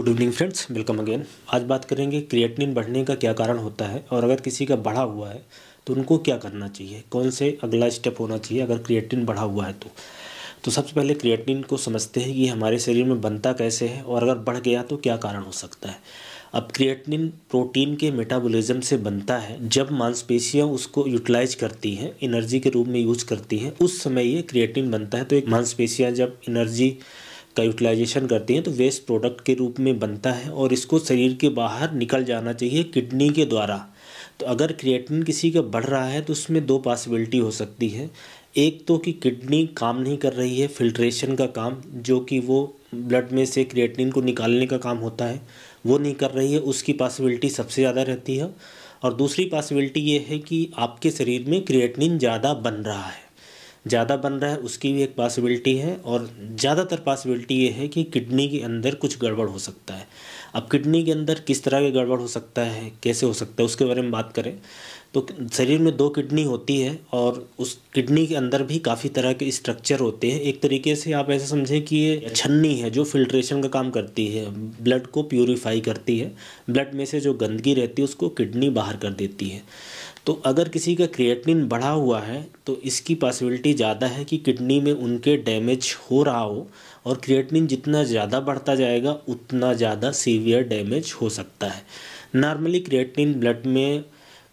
good evening friends welcome again आज बात करेंगे क्रिएटिनिन बढ़ने का क्या कारण होता है और अगर किसी का बढ़ा हुआ है तो उनको क्या करना चाहिए कौन से अगला स्टेप होना चाहिए अगर क्रिएटिन बढ़ा हुआ है तो तो सबसे पहले क्रिएटिन को समझते हैं कि हमारे शरीर में बनता कैसे है और अगर बढ़ गया तो क्या कारण हो सकता है अब क्रिएटिनिन प्रोटीन के मेटाबॉलिज्म से बनता है जब मांसपेशियां उसको यूटिलाइज करती हैं एनर्जी के रूप में यूज करती हैं उस समय ये क्रिएटिनिन बनता है तो एक मांसपेशियां जब एनर्जी का यूटिलाइजेशन करते हैं तो वेस्ट प्रोडक्ट के रूप में बनता है और इसको शरीर के बाहर निकल जाना चाहिए किडनी के द्वारा तो अगर क्रिएटिन किसी का बढ़ रहा है तो उसमें दो पॉसिबिलिटी हो सकती है एक तो कि किडनी काम नहीं कर रही है फिल्ट्रेशन का काम जो कि वो ब्लड में से क्रिएटिन को निकालने का काम होता है वो नहीं कर रही है उसकी पॉसिबिलिटी सबसे ज़्यादा रहती है और दूसरी पॉसिबिलिटी ये है कि आपके शरीर में क्रिएटिन ज़्यादा बन रहा है ज़्यादा बन रहा है उसकी भी एक पॉसिबिलिटी है और ज़्यादातर पॉसिबिलिटी ये है कि किडनी के अंदर कुछ गड़बड़ हो सकता है अब किडनी के अंदर किस तरह की गड़बड़ हो सकता है कैसे हो सकता है उसके बारे में बात करें तो शरीर में दो किडनी होती है और उस किडनी के अंदर भी काफ़ी तरह के स्ट्रक्चर होते हैं एक तरीके से आप ऐसे समझें कि ये छन्नी है जो फिल्ट्रेशन का काम करती है ब्लड को प्योरीफाई करती है ब्लड में से जो गंदगी रहती है उसको किडनी बाहर कर देती है तो अगर किसी का क्रिएटिनिन बढ़ा हुआ है तो इसकी पॉसिबिलिटी ज़्यादा है कि किडनी में उनके डैमेज हो रहा हो और क्रिएटिनिन जितना ज़्यादा बढ़ता जाएगा उतना ज़्यादा सीवियर डैमेज हो सकता है नॉर्मली क्रिएटिनिन ब्लड में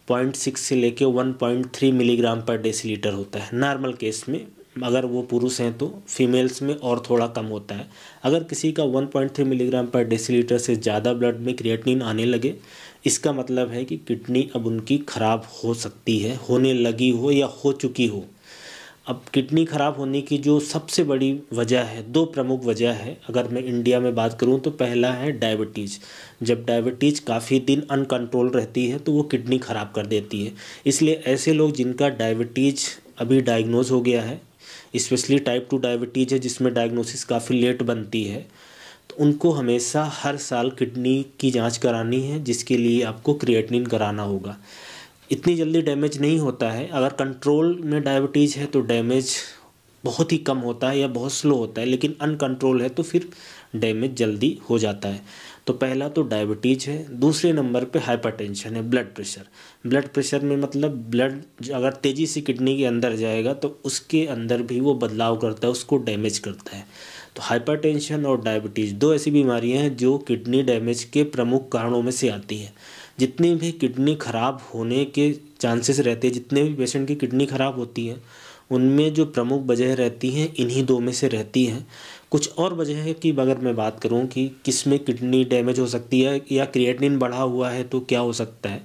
पॉइंट सिक्स से लेके one point three milligram per decilitre होता है नॉर्मल केस में अगर वो पुरुष हैं तो फीमेल्स में और थोड़ा कम होता है अगर किसी का 1.3 मिलीग्राम पर डेसीलीटर से ज़्यादा ब्लड में क्रिएटिनिन आने लगे इसका मतलब है कि किडनी अब उनकी ख़राब हो सकती है होने लगी हो या हो चुकी हो अब किडनी ख़राब होने की जो सबसे बड़ी वजह है दो प्रमुख वजह है अगर मैं इंडिया में बात करूं तो पहला है डायबिटीज़ जब डायबिटीज़ काफ़ी दिन अनकंट्रोल रहती है तो वो किडनी ख़राब कर देती है इसलिए ऐसे लोग जिनका डायबिटीज़ अभी डायग्नोज हो गया है स्पेशली टाइप टू डायबिटीज़ है जिसमें डायग्नोसिस काफ़ी लेट बनती है तो उनको हमेशा हर साल किडनी की जांच करानी है जिसके लिए आपको क्रिएटिनिन कराना होगा इतनी जल्दी डैमेज नहीं होता है अगर कंट्रोल में डायबिटीज़ है तो डैमेज बहुत ही कम होता है या बहुत स्लो होता है लेकिन अनकंट्रोल है तो फिर डैमेज जल्दी हो जाता है तो पहला तो डायबिटीज़ है दूसरे नंबर पे हाइपरटेंशन है ब्लड प्रेशर ब्लड प्रेशर में मतलब ब्लड अगर तेज़ी से किडनी के अंदर जाएगा तो उसके अंदर भी वो बदलाव करता है उसको डैमेज करता है तो हाइपरटेंशन और डायबिटीज़ दो ऐसी बीमारियां हैं जो किडनी डैमेज के प्रमुख कारणों में से आती है जितनी भी किडनी ख़राब होने के चांसेस रहते हैं जितने भी पेशेंट की किडनी ख़राब होती है उनमें जो प्रमुख वजह रहती हैं इन्हीं दो में से रहती हैं कुछ और वजह की अगर मैं बात करूं कि किस में किडनी डैमेज हो सकती है या क्रिएटिनिन बढ़ा हुआ है तो क्या हो सकता है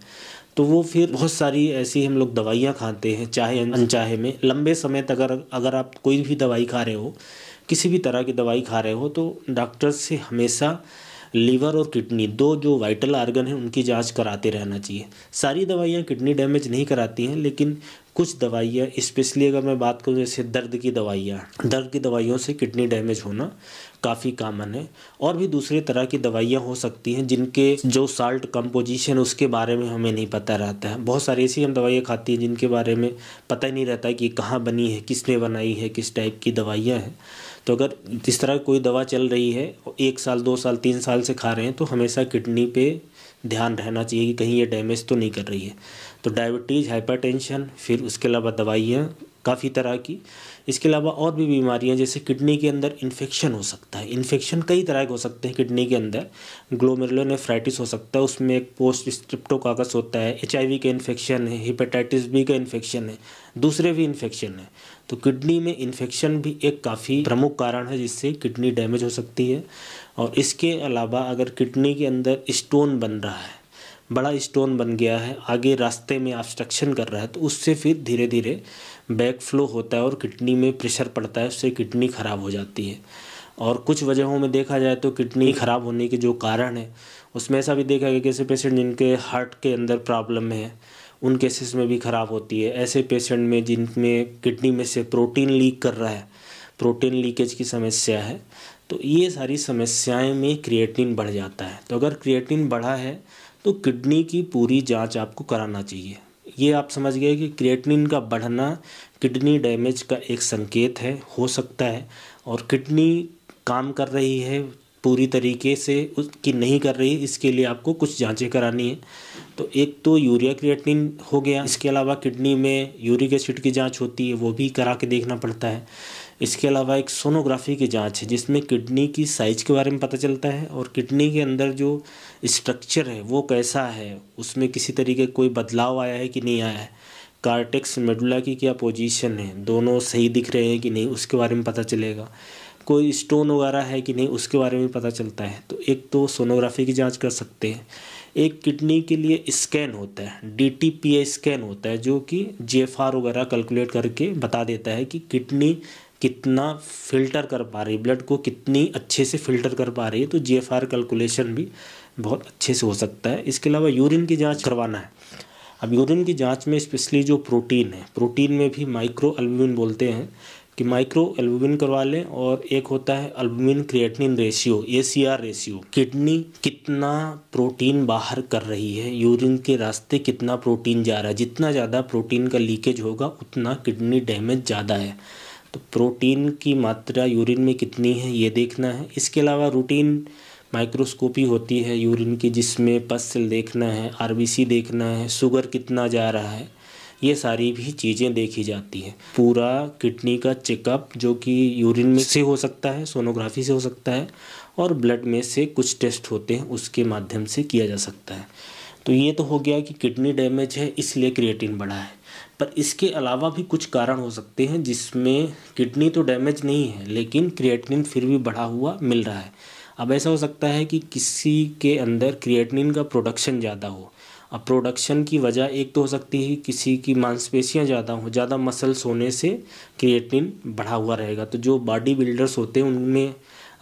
तो वो फिर बहुत सारी ऐसी हम लोग दवाइयाँ खाते हैं चाहे अनचाहे में लंबे समय तक अगर अगर आप कोई भी दवाई खा रहे हो किसी भी तरह की दवाई खा रहे हो तो डॉक्टर से हमेशा लीवर और किडनी दो जो वाइटल आर्गन हैं उनकी जांच कराते रहना चाहिए सारी दवाइयाँ किडनी डैमेज नहीं कराती हैं लेकिन कुछ दवाइयाँ इस्पेशली अगर मैं बात करूँ जैसे दर्द की दवाइयाँ दर्द की दवाइयों से किडनी डैमेज होना काफ़ी कामन है और भी दूसरे तरह की दवाइयाँ हो सकती हैं जिनके जो साल्ट कंपोजिशन उसके बारे में हमें नहीं पता रहता है बहुत सारी ऐसी हम दवाइयाँ खाती हैं जिनके बारे में पता ही नहीं रहता है कि कहाँ बनी है किसने बनाई है किस टाइप की दवाइयाँ हैं तो अगर इस तरह कोई दवा चल रही है एक साल दो साल तीन साल से खा रहे हैं तो हमेशा किडनी पे ध्यान रहना चाहिए कि कहीं ये डैमेज तो नहीं कर रही है तो डायबिटीज़ हाइपरटेंशन फिर उसके अलावा दवाइयाँ काफ़ी तरह की इसके अलावा और भी बीमारियाँ जैसे किडनी के अंदर इन्फेक्शन हो सकता है इन्फेक्शन कई तरह के हो सकते हैं किडनी के अंदर ग्लोमेरुलोनेफ्राइटिस हो सकता है उसमें एक पोस्ट स्ट्रिप्टोकाकस होता है एच का इन्फेक्शन है हिपेटाइटिस बी का इन्फेक्शन है दूसरे भी इन्फेक्शन है तो किडनी में इन्फेक्शन भी एक काफ़ी प्रमुख कारण है जिससे किडनी डैमेज हो सकती है और इसके अलावा अगर किडनी के अंदर स्टोन बन रहा है बड़ा स्टोन बन गया है आगे रास्ते में ऑब्स्ट्रक्शन कर रहा है तो उससे फिर धीरे धीरे बैक फ्लो होता है और किडनी में प्रेशर पड़ता है उससे किडनी ख़राब हो जाती है और कुछ वजहों में देखा जाए तो किडनी ख़राब होने के जो कारण है उसमें ऐसा भी देखा गया कि ऐसे पेशेंट जिनके हार्ट के अंदर प्रॉब्लम है उन केसेस में भी ख़राब होती है ऐसे पेशेंट में जिनमें किडनी में से प्रोटीन लीक कर रहा है प्रोटीन लीकेज की समस्या है तो ये सारी समस्याएं में क्रिएटिन बढ़ जाता है तो अगर क्रिएटिन बढ़ा है तो किडनी की पूरी जांच आपको कराना चाहिए ये आप समझ गए कि क्रिएटिन का बढ़ना किडनी डैमेज का एक संकेत है हो सकता है और किडनी काम कर रही है पूरी तरीके से उसकी नहीं कर रही इसके लिए आपको कुछ जांचें करानी है तो एक तो यूरिया क्रिएटिन हो गया इसके अलावा किडनी में यूरिक एसिड की जांच होती है वो भी करा के देखना पड़ता है इसके अलावा एक सोनोग्राफी की जांच है जिसमें किडनी की साइज के बारे में पता चलता है और किडनी के अंदर जो स्ट्रक्चर है वो कैसा है उसमें किसी तरीके कोई बदलाव आया है कि नहीं आया है कार्टेक्स मेडुला की क्या पोजीशन है दोनों सही दिख रहे हैं कि नहीं उसके बारे में पता चलेगा कोई स्टोन वगैरह है कि नहीं उसके बारे में पता चलता है तो एक तो सोनोग्राफी की जांच कर सकते हैं एक किडनी के लिए स्कैन होता है डी टी पी स्कैन होता है जो कि जे एफ आर वगैरह कैलकुलेट करके बता देता है कि किडनी कितना फिल्टर कर पा रही है ब्लड को कितनी अच्छे से फिल्टर कर पा रही है तो जी एफ आर कैलकुलेशन भी बहुत अच्छे से हो सकता है इसके अलावा यूरिन की जाँच करवाना है अब यूरिन की जांच में स्पेशली जो प्रोटीन है प्रोटीन में भी माइक्रो अल्बुमिन बोलते हैं कि माइक्रो एल्बुमिन करवा लें और एक होता है albumin creatinine ratio A C R ratio kidney कितना प्रोटीन बाहर कर रही है यूरिन के रास्ते कितना प्रोटीन जा रहा है जितना ज़्यादा प्रोटीन का लीकेज होगा उतना किडनी डैमेज ज़्यादा है तो प्रोटीन की मात्रा यूरिन में कितनी है ये देखना है इसके अलावा रूटीन माइक्रोस्कोपी होती है यूरिन की जिसमें पस्ल देखना है आर देखना है शुगर कितना जा रहा है ये सारी भी चीज़ें देखी जाती हैं पूरा किडनी का चेकअप जो कि यूरिन में से हो सकता है सोनोग्राफी से हो सकता है और ब्लड में से कुछ टेस्ट होते हैं उसके माध्यम से किया जा सकता है तो ये तो हो गया कि किडनी डैमेज है इसलिए क्रिएटिन बढ़ा है पर इसके अलावा भी कुछ कारण हो सकते हैं जिसमें किडनी तो डैमेज नहीं है लेकिन क्रिएटिन फिर भी बढ़ा हुआ मिल रहा है अब ऐसा हो सकता है कि किसी के अंदर क्रिएटिन का प्रोडक्शन ज़्यादा हो अब प्रोडक्शन की वजह एक तो हो सकती है किसी की मांसपेशियाँ ज़्यादा हो ज़्यादा मसल्स होने से क्रिएटिन बढ़ा हुआ रहेगा तो जो बॉडी बिल्डर्स होते हैं उनमें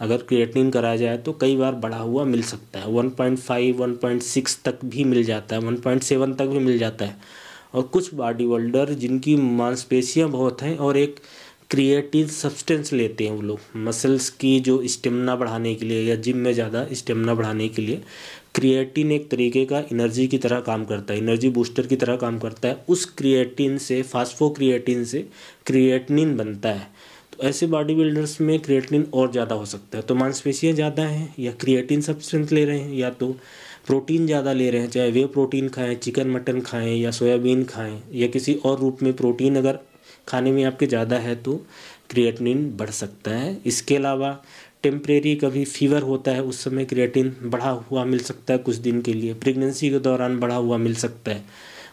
अगर क्रिएटिन कराया जाए तो कई बार बढ़ा हुआ मिल सकता है one point five one point six तक भी मिल जाता है वन पॉइंट सेवन तक भी मिल जाता है और कुछ बॉडी बिल्डर जिनकी मांसपेशियाँ बहुत हैं और एक क्रिएटिव सब्सटेंस लेते हैं वो लोग मसल्स की जो स्टेमिना बढ़ाने के लिए या जिम में ज़्यादा स्टेमिना बढ़ाने के लिए क्रिएटिन एक तरीके का एनर्जी की तरह काम करता है एनर्जी बूस्टर की तरह काम करता है उस क्रिएटिन से फास्फोक्रिएटिन से क्रिएटनिन बनता है तो ऐसे बॉडी बिल्डर्स में क्रिएटनिन और ज़्यादा हो सकता है तो मांसपेशियाँ ज़्यादा हैं या क्रिएटिन सब्सटेंस ले रहे हैं या तो प्रोटीन ज़्यादा ले रहे हैं चाहे वे प्रोटीन खाएं चिकन मटन खाएं या सोयाबीन खाएं या किसी और रूप में प्रोटीन अगर खाने में आपके ज़्यादा है तो क्रिएटिनिन बढ़ सकता है इसके अलावा टेम्परेरी कभी फीवर होता है उस समय क्रिएटिन बढ़ा हुआ मिल सकता है कुछ दिन के लिए प्रेगनेंसी के दौरान बढ़ा हुआ मिल सकता है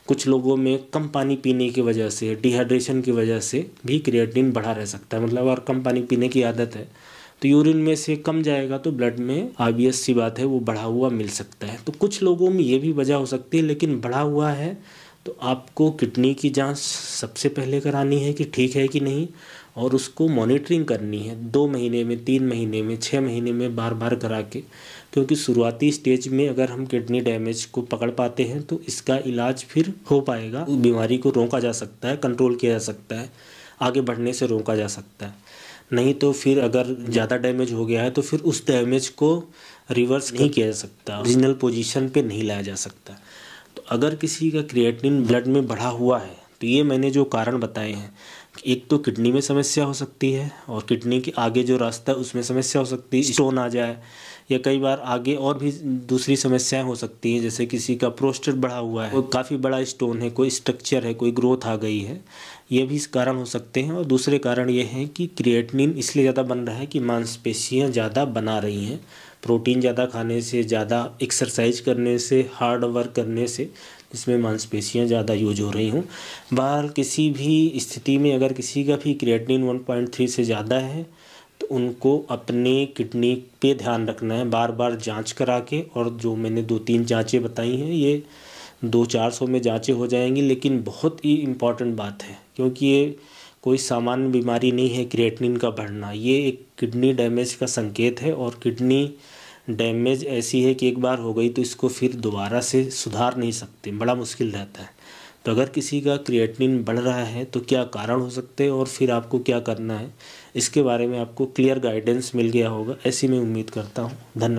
कुछ लोगों में कम पानी पीने की वजह से डिहाइड्रेशन की वजह से भी क्रिएटिन बढ़ा रह सकता है मतलब और कम पानी पीने की आदत है तो यूरिन में से कम जाएगा तो ब्लड में आबियस सी बात है वो बढ़ा हुआ मिल सकता है तो कुछ लोगों में ये भी वजह हो सकती है लेकिन बढ़ा हुआ है तो आपको किडनी की जांच सबसे पहले करानी है कि ठीक है कि नहीं और उसको मॉनिटरिंग करनी है दो महीने में तीन महीने में छः महीने में बार बार करा के क्योंकि शुरुआती स्टेज में अगर हम किडनी डैमेज को पकड़ पाते हैं तो इसका इलाज फिर हो पाएगा बीमारी को रोका जा सकता है कंट्रोल किया जा सकता है आगे बढ़ने से रोका जा सकता है नहीं तो फिर अगर ज़्यादा डैमेज हो गया है तो फिर उस डैमेज को रिवर्स नहीं किया जा सकता ओरिजिनल पोजीशन पे नहीं लाया जा सकता तो अगर किसी का क्रिएटिन ब्लड में बढ़ा हुआ है तो ये मैंने जो कारण बताए हैं एक तो किडनी में समस्या हो सकती है और किडनी के आगे जो रास्ता है उसमें समस्या हो सकती है स्टोन आ जाए या कई बार आगे और भी दूसरी समस्याएं हो सकती हैं जैसे किसी का प्रोस्टेट बढ़ा हुआ है कोई काफ़ी बड़ा स्टोन है कोई स्ट्रक्चर है कोई ग्रोथ आ गई है ये भी कारण हो सकते हैं और दूसरे कारण ये हैं कि क्रिएटनिन इसलिए ज़्यादा बन रहा है कि मांसपेशियाँ ज़्यादा बना रही हैं प्रोटीन ज़्यादा खाने से ज़्यादा एक्सरसाइज करने से हार्ड वर्क करने से जिसमें मांसपेशियाँ ज़्यादा यूज हो रही हूँ बाहर किसी भी स्थिति में अगर किसी का भी क्रिएटिन वन पॉइंट थ्री से ज़्यादा है तो उनको अपने किडनी पे ध्यान रखना है बार बार जांच करा के और जो मैंने दो तीन जांचें बताई हैं ये दो चार सौ में जांचें हो जाएंगी लेकिन बहुत ही इम्पॉर्टेंट बात है क्योंकि ये कोई सामान्य बीमारी नहीं है क्रिएटिनिन का बढ़ना ये एक किडनी डैमेज का संकेत है और किडनी डैमेज ऐसी है कि एक बार हो गई तो इसको फिर दोबारा से सुधार नहीं सकते बड़ा मुश्किल रहता है तो अगर किसी का क्रिएटिन बढ़ रहा है तो क्या कारण हो सकते हैं और फिर आपको क्या करना है इसके बारे में आपको क्लियर गाइडेंस मिल गया होगा ऐसी मैं उम्मीद करता हूँ धन्यवाद